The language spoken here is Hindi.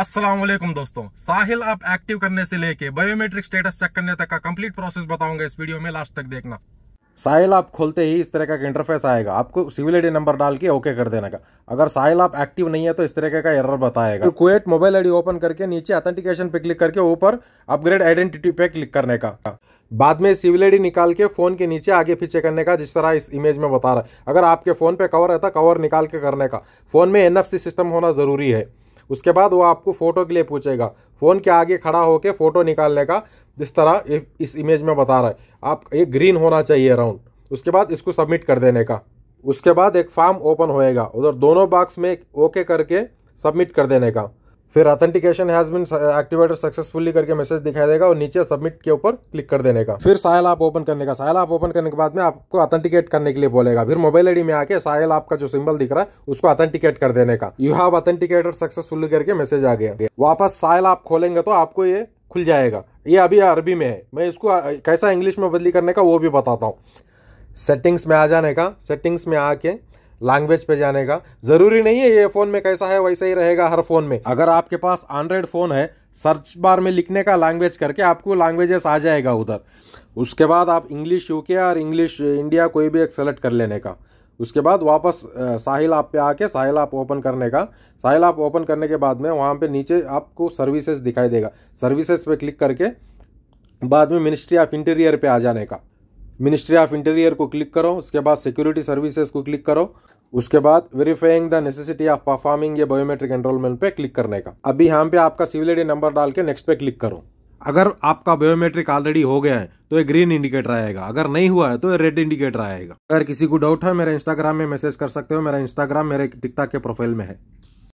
असलम दोस्तों साहिल आप एक्टिव करने से लेके बायोमेट्रिक स्टेटस चेक करने तक का कंप्लीट प्रोसेस बताऊंगा इस वीडियो में लास्ट तक देखना साहिल आप खोलते ही इस तरह का इंटरफेस आएगा आपको सिविल आई नंबर डाल के ओके कर देने का अगर साहिल आप एक्टिव नहीं है तो इस तरह का एरर बताएगा तो कुएट मोबाइल आईडी ओपन करके नीचे ऑथेंटिकेशन पे क्लिक करके ऊपर अपग्रेड आइडेंटिटी पे क्लिक करने का बाद में सिविल आई निकाल के फ़ोन के नीचे आगे पीछे करने का जिस तरह इस इमेज में बता रहा है अगर आपके फ़ोन पे कवर है तो कवर निकाल के करने का फ़ोन में एन सिस्टम होना ज़रूरी है उसके बाद वो आपको फ़ोटो के लिए पूछेगा फ़ोन के आगे खड़ा होकर फ़ोटो निकालने का जिस तरह इस इमेज में बता रहा है आप ये ग्रीन होना चाहिए राउंड उसके बाद इसको सबमिट कर देने का उसके बाद एक फार्म ओपन होएगा उधर दोनों बॉक्स में ओके करके सबमिट कर देने का फिर authentication has been activated successfully करके मैसेज दिखाई देगा और नीचे सबमिट के ऊपर क्लिक कर देने का फिर सायल आप ओपन करने का साइल आप ओपन करने के बाद में आपको ऑथेंटिकेट करने के लिए बोलेगा फिर मोबाइल आईडी में आके साइल आपका जो सिंबल दिख रहा है उसको ऑथेंटिकेट कर देने का यू हैव ऑथेंटिकेटेड सक्सेसफुली करके मैसेज आ गया वापस सायल आप खोलेंगे तो आपको ये खुल जाएगा ये अभी अरबी में है मैं इसको uh, कैसा इंग्लिश में बदली करने का वो भी बताता हूँ सेटिंग्स में आ जाने का सेटिंग्स में आके लैंग्वेज पे जाने का जरूरी नहीं है ये फोन में कैसा है वैसा ही रहेगा हर फोन में अगर आपके पास एंड्रॉयड फोन है सर्च बार में लिखने का लैंग्वेज करके आपको लैंग्वेजेस आ जाएगा उधर उसके बाद आप इंग्लिश यूके और इंग्लिश इंडिया कोई भी एक सेलेक्ट कर लेने का उसके बाद वापस साहिल आप पे आके साहिल आप ओपन करने का साहिल आप ओपन करने के बाद में वहाँ पे नीचे आपको सर्विसेज दिखाई देगा सर्विसेज पे क्लिक करके बाद में मिनिस्ट्री ऑफ इंटीरियर पे आ जाने का मिनिस्ट्री ऑफ इंटीरियर को क्लिक करो उसके बाद सिक्योरिटी सर्विसेज को क्लिक करो उसके बाद verifying the necessity of performing ये बायोमेट्रिक एनरोलमेंट पे क्लिक करने का अभी यहाँ पे आपका सिविल आईडी नंबर डाल के नेक्स्ट पे क्लिक करो अगर आपका बायोमेट्रिक ऑलरेडी हो गया है तो ये ग्रीन इंडिकेटर आएगा अगर नहीं हुआ है तो ये रेड इंडिकेटर आएगा अगर किसी को डाउट है मेरे इंस्टाग्राम में मैसेज कर सकते हो मेरा इंस्टाग्राम मेरे टिकटॉक के प्रोफाइल में है